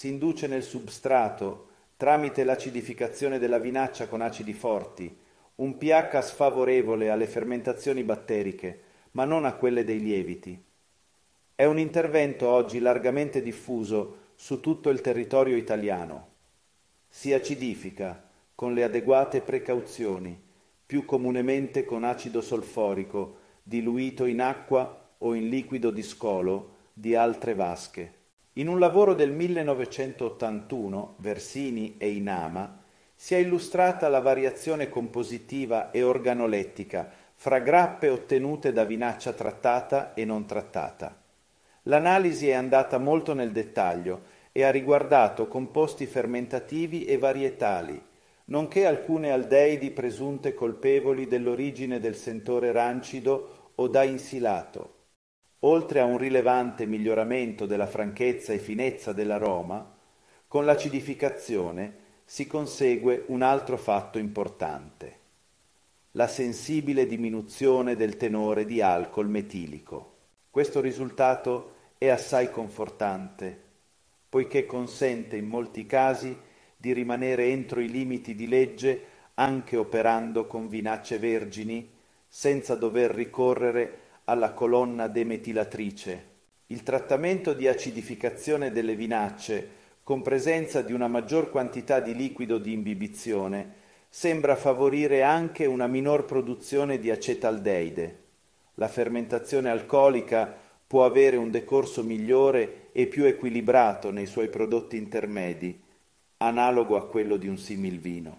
si induce nel substrato tramite l'acidificazione della vinaccia con acidi forti, un pH sfavorevole alle fermentazioni batteriche, ma non a quelle dei lieviti. È un intervento oggi largamente diffuso su tutto il territorio italiano. Si acidifica con le adeguate precauzioni, più comunemente con acido solforico diluito in acqua o in liquido di scolo di altre vasche. In un lavoro del 1981, Versini e Inama, si è illustrata la variazione compositiva e organolettica fra grappe ottenute da vinaccia trattata e non trattata. L'analisi è andata molto nel dettaglio e ha riguardato composti fermentativi e varietali, nonché alcune aldeidi presunte colpevoli dell'origine del sentore rancido o da insilato, oltre a un rilevante miglioramento della franchezza e finezza dell'aroma, con l'acidificazione si consegue un altro fatto importante, la sensibile diminuzione del tenore di alcol metilico. Questo risultato è assai confortante, poiché consente in molti casi di rimanere entro i limiti di legge anche operando con vinacce vergini, senza dover ricorrere alla colonna demetilatrice. Il trattamento di acidificazione delle vinacce, con presenza di una maggior quantità di liquido di imbibizione, sembra favorire anche una minor produzione di acetaldeide. La fermentazione alcolica può avere un decorso migliore e più equilibrato nei suoi prodotti intermedi, analogo a quello di un simil vino.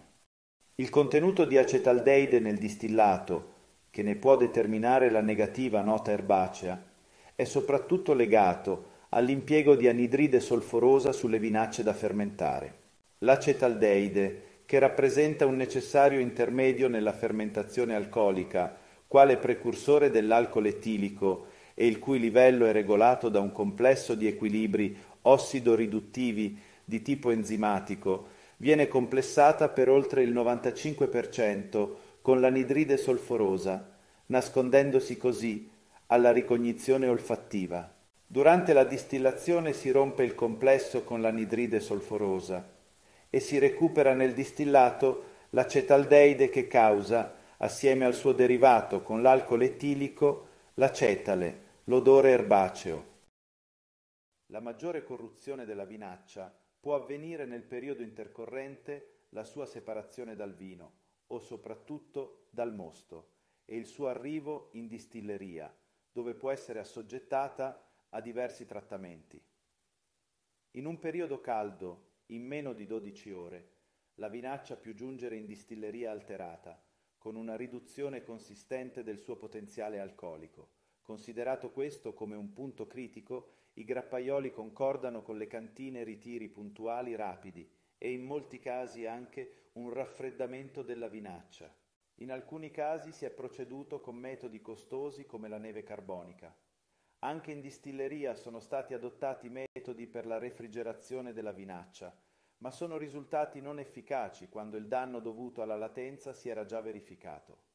Il contenuto di acetaldeide nel distillato, che ne può determinare la negativa nota erbacea, è soprattutto legato all'impiego di anidride solforosa sulle vinacce da fermentare. L'acetaldeide, che rappresenta un necessario intermedio nella fermentazione alcolica, quale precursore dell'alcol etilico e il cui livello è regolato da un complesso di equilibri ossido-riduttivi di tipo enzimatico, viene complessata per oltre il 95% con l'anidride solforosa, nascondendosi così alla ricognizione olfattiva. Durante la distillazione si rompe il complesso con l'anidride solforosa e si recupera nel distillato l'acetaldeide che causa, assieme al suo derivato con l'alcol etilico, l'acetale, l'odore erbaceo. La maggiore corruzione della vinaccia può avvenire nel periodo intercorrente la sua separazione dal vino o soprattutto dal mosto e il suo arrivo in distilleria, dove può essere assoggettata a diversi trattamenti. In un periodo caldo, in meno di 12 ore, la vinaccia più giungere in distilleria alterata, con una riduzione consistente del suo potenziale alcolico. Considerato questo come un punto critico, i grappaioli concordano con le cantine ritiri puntuali rapidi e in molti casi anche un raffreddamento della vinaccia. In alcuni casi si è proceduto con metodi costosi come la neve carbonica. Anche in distilleria sono stati adottati metodi per la refrigerazione della vinaccia, ma sono risultati non efficaci quando il danno dovuto alla latenza si era già verificato.